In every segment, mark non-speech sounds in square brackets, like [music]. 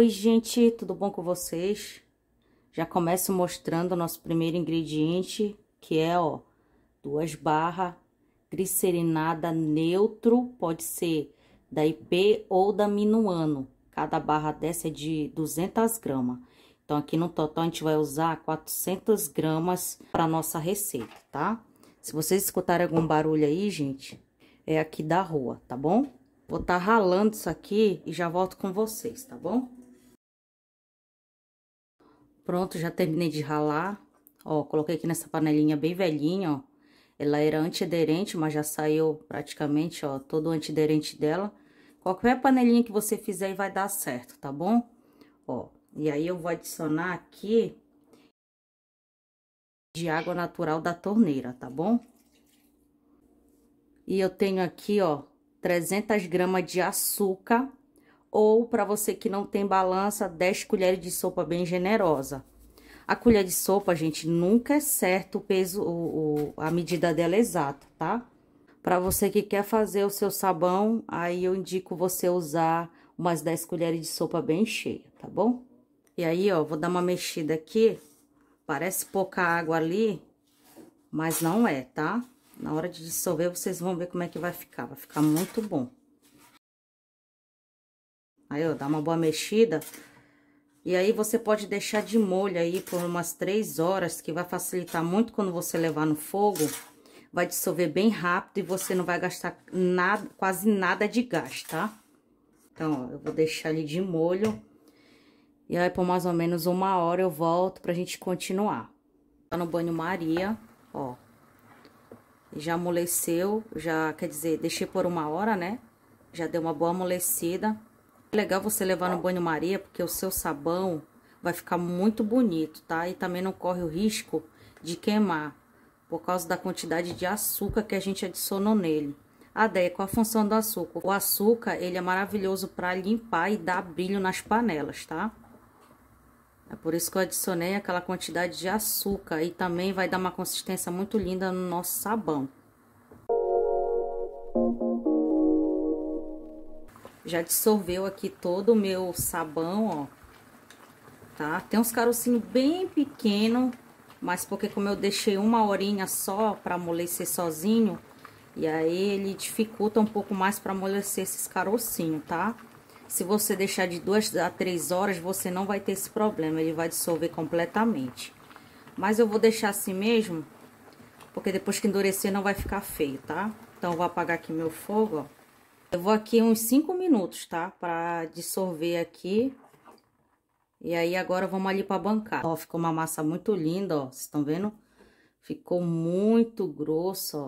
Oi, gente, tudo bom com vocês? Já começo mostrando o nosso primeiro ingrediente, que é, ó, duas barras glicerinada neutro, pode ser da IP ou da Minuano. Cada barra dessa é de 200 gramas. Então, aqui no total, a gente vai usar 400 gramas para nossa receita, tá? Se vocês escutarem algum barulho aí, gente, é aqui da rua, tá bom? Vou estar tá ralando isso aqui e já volto com vocês, tá bom? Pronto, já terminei de ralar. Ó, coloquei aqui nessa panelinha bem velhinha, ó. Ela era antiaderente, mas já saiu praticamente, ó, todo o antiaderente dela. Qualquer panelinha que você fizer vai dar certo, tá bom? Ó, e aí eu vou adicionar aqui de água natural da torneira, tá bom? E eu tenho aqui, ó, 300 gramas de açúcar ou para você que não tem balança, 10 colheres de sopa bem generosa. A colher de sopa, gente, nunca é certo o peso, o, o a medida dela é exata, tá? Para você que quer fazer o seu sabão, aí eu indico você usar umas 10 colheres de sopa bem cheia, tá bom? E aí, ó, vou dar uma mexida aqui. Parece pouca água ali, mas não é, tá? Na hora de dissolver, vocês vão ver como é que vai ficar. Vai ficar muito bom. Aí, ó, dá uma boa mexida. E aí, você pode deixar de molho aí por umas três horas, que vai facilitar muito quando você levar no fogo. Vai dissolver bem rápido e você não vai gastar nada, quase nada de gás, tá? Então, ó, eu vou deixar ele de molho. E aí, por mais ou menos uma hora, eu volto pra gente continuar. Tá no banho-maria, ó. Já amoleceu, já, quer dizer, deixei por uma hora, né? Já deu uma boa amolecida legal você levar no banho-maria, porque o seu sabão vai ficar muito bonito, tá? E também não corre o risco de queimar, por causa da quantidade de açúcar que a gente adicionou nele. A ideia, qual a função do açúcar? O açúcar, ele é maravilhoso para limpar e dar brilho nas panelas, tá? É por isso que eu adicionei aquela quantidade de açúcar e também vai dar uma consistência muito linda no nosso sabão. Já dissolveu aqui todo o meu sabão, ó. Tá? Tem uns carocinhos bem pequeno, mas porque como eu deixei uma horinha só para amolecer sozinho, e aí ele dificulta um pouco mais para amolecer esses carocinhos, tá? Se você deixar de duas a três horas, você não vai ter esse problema, ele vai dissolver completamente. Mas eu vou deixar assim mesmo, porque depois que endurecer não vai ficar feio, tá? Então, vou apagar aqui meu fogo, ó. Eu vou aqui uns 5 minutos, tá? Pra dissolver aqui. E aí, agora vamos ali pra bancar. Ó, ficou uma massa muito linda, ó. Vocês estão vendo? Ficou muito grosso,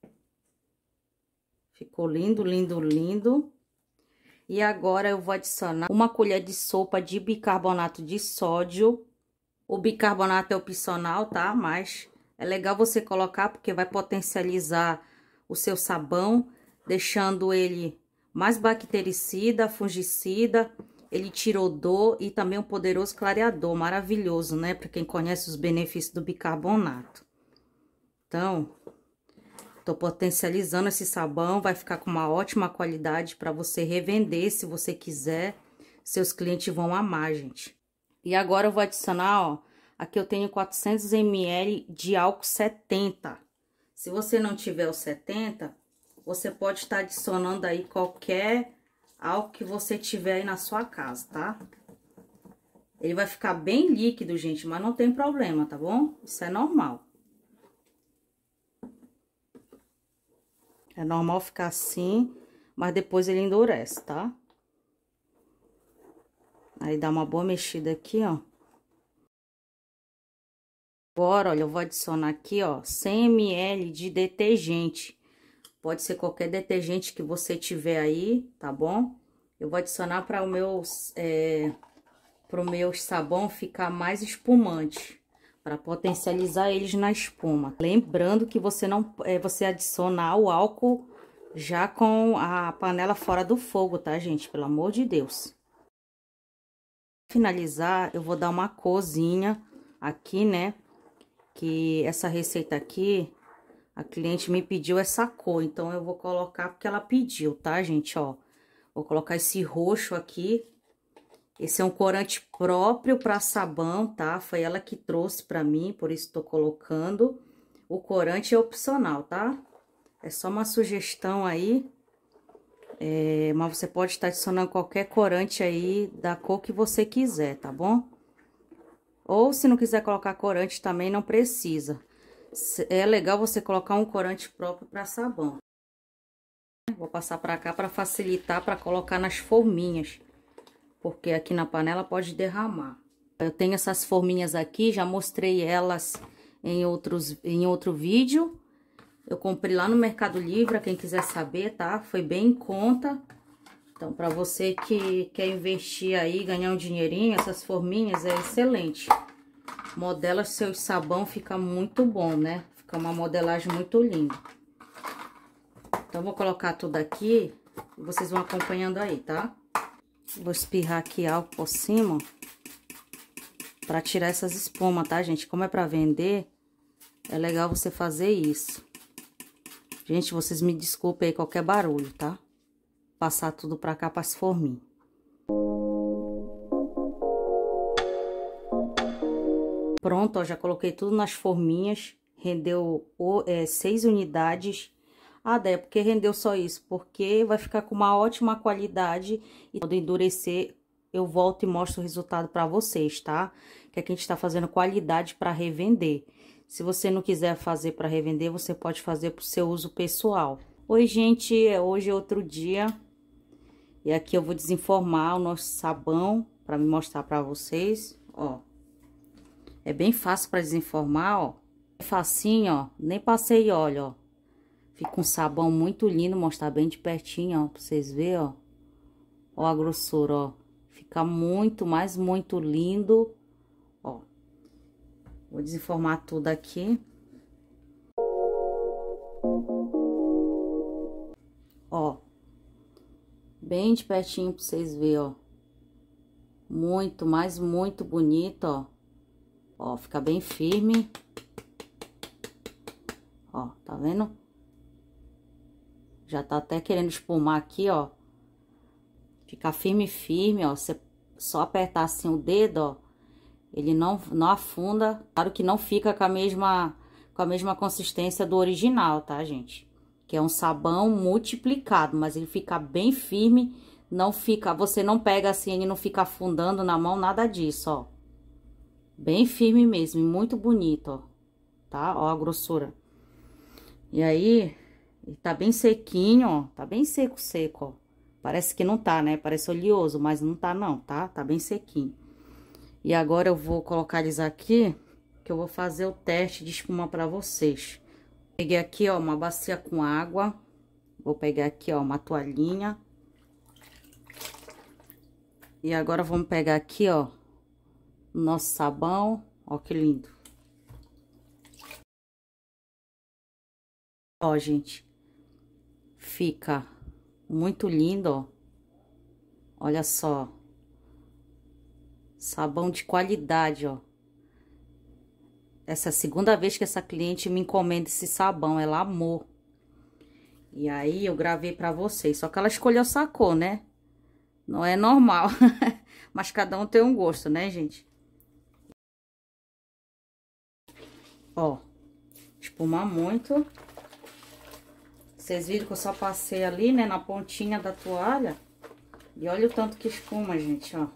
ó. Ficou lindo, lindo, lindo. E agora eu vou adicionar uma colher de sopa de bicarbonato de sódio. O bicarbonato é opcional, tá? Mas é legal você colocar porque vai potencializar o seu sabão deixando ele mais bactericida, fungicida, ele tira odor e também um poderoso clareador, maravilhoso, né? Para quem conhece os benefícios do bicarbonato. Então, tô potencializando esse sabão, vai ficar com uma ótima qualidade para você revender, se você quiser. Seus clientes vão amar, gente. E agora eu vou adicionar, ó, aqui eu tenho 400 ml de álcool 70. Se você não tiver o 70, você pode estar tá adicionando aí qualquer algo que você tiver aí na sua casa, tá? Ele vai ficar bem líquido, gente, mas não tem problema, tá bom? Isso é normal. É normal ficar assim, mas depois ele endurece, tá? Aí dá uma boa mexida aqui, ó. Agora, olha, eu vou adicionar aqui, ó, 100 ml de detergente. Pode ser qualquer detergente que você tiver aí, tá bom? Eu vou adicionar para o meu, é, o meu sabão ficar mais espumante, para potencializar eles na espuma. Lembrando que você não é, você adicionar o álcool já com a panela fora do fogo, tá, gente? Pelo amor de Deus. Finalizar, eu vou dar uma cozinha aqui, né? Que essa receita aqui a cliente me pediu essa cor, então eu vou colocar porque ela pediu, tá, gente? Ó, vou colocar esse roxo aqui. Esse é um corante próprio para sabão, tá? Foi ela que trouxe para mim, por isso tô colocando. O corante é opcional, tá? É só uma sugestão aí. É, mas você pode estar adicionando qualquer corante aí da cor que você quiser, tá bom? Ou se não quiser colocar corante também, não precisa é legal você colocar um corante próprio para sabão. Vou passar para cá para facilitar para colocar nas forminhas, porque aqui na panela pode derramar. Eu tenho essas forminhas aqui, já mostrei elas em, outros, em outro vídeo. Eu comprei lá no Mercado Livre, quem quiser saber, tá? Foi bem em conta. Então, para você que quer investir aí, ganhar um dinheirinho, essas forminhas é excelente. Modela seu sabão, fica muito bom, né? Fica uma modelagem muito linda. Então, vou colocar tudo aqui e vocês vão acompanhando aí, tá? Vou espirrar aqui álcool por cima para tirar essas espumas, tá, gente? Como é para vender, é legal você fazer isso. Gente, vocês me desculpem aí qualquer barulho, tá? Passar tudo para cá para as forminhas. Pronto, ó, já coloquei tudo nas forminhas, rendeu é, seis unidades. Ah, Dé, porque rendeu só isso? Porque vai ficar com uma ótima qualidade e quando endurecer eu volto e mostro o resultado para vocês, tá? Que aqui é a gente está fazendo qualidade para revender. Se você não quiser fazer para revender, você pode fazer para o seu uso pessoal. Oi, gente, é, hoje é outro dia e aqui eu vou desenformar o nosso sabão para me mostrar para vocês, ó. É bem fácil para desenformar, ó. É facinho, ó. Nem passei óleo, ó. Fica um sabão muito lindo, mostrar bem de pertinho, ó, pra vocês verem, ó. Ó a grossura, ó. Fica muito, mais muito lindo, ó. Vou desenformar tudo aqui. Ó. Bem de pertinho pra vocês verem, ó. Muito, mais muito bonito, ó. Ó, fica bem firme. Ó, tá vendo? Já tá até querendo espumar aqui, ó. Ficar firme, firme, ó. Você só apertar assim o dedo, ó. Ele não, não afunda. Claro que não fica com a mesma com a mesma consistência do original, tá, gente? Que é um sabão multiplicado, mas ele fica bem firme, não fica, você não pega assim, ele não fica afundando na mão, nada disso, ó. Bem firme mesmo, e muito bonito, ó. Tá? Ó a grossura. E aí, tá bem sequinho, ó. Tá bem seco, seco, ó. Parece que não tá, né? Parece oleoso, mas não tá não, tá? Tá bem sequinho. E agora eu vou colocar eles aqui, que eu vou fazer o teste de espuma pra vocês. Peguei aqui, ó, uma bacia com água. Vou pegar aqui, ó, uma toalhinha. E agora vamos pegar aqui, ó, nosso sabão. Ó, que lindo. Ó, gente. Fica muito lindo, ó. Olha só. Sabão de qualidade, ó. Essa é a segunda vez que essa cliente me encomenda esse sabão. Ela amou. E aí, eu gravei pra vocês. Só que ela escolheu sacou, né? Não é normal. [laughs] Mas cada um tem um gosto, né, gente? Ó, espumar muito. Vocês viram que eu só passei ali, né, na pontinha da toalha. E olha o tanto que espuma, gente, ó.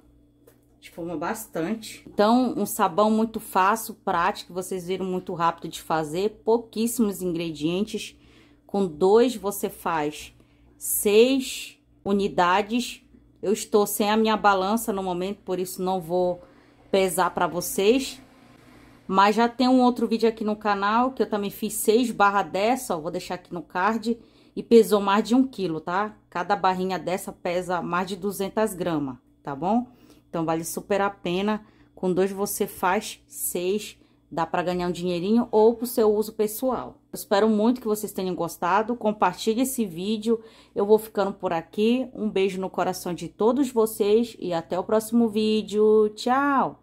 Espuma bastante. Então, um sabão muito fácil, prático, vocês viram muito rápido de fazer. Pouquíssimos ingredientes. Com dois, você faz seis unidades. Eu estou sem a minha balança no momento, por isso não vou pesar para vocês. Mas já tem um outro vídeo aqui no canal que eu também fiz 6 barra dessa, ó, vou deixar aqui no card. E pesou mais de um quilo, tá? Cada barrinha dessa pesa mais de 200 gramas, tá bom? Então, vale super a pena. Com dois você faz seis, dá para ganhar um dinheirinho ou para o seu uso pessoal. Eu espero muito que vocês tenham gostado. Compartilhe esse vídeo. Eu vou ficando por aqui. Um beijo no coração de todos vocês e até o próximo vídeo. Tchau!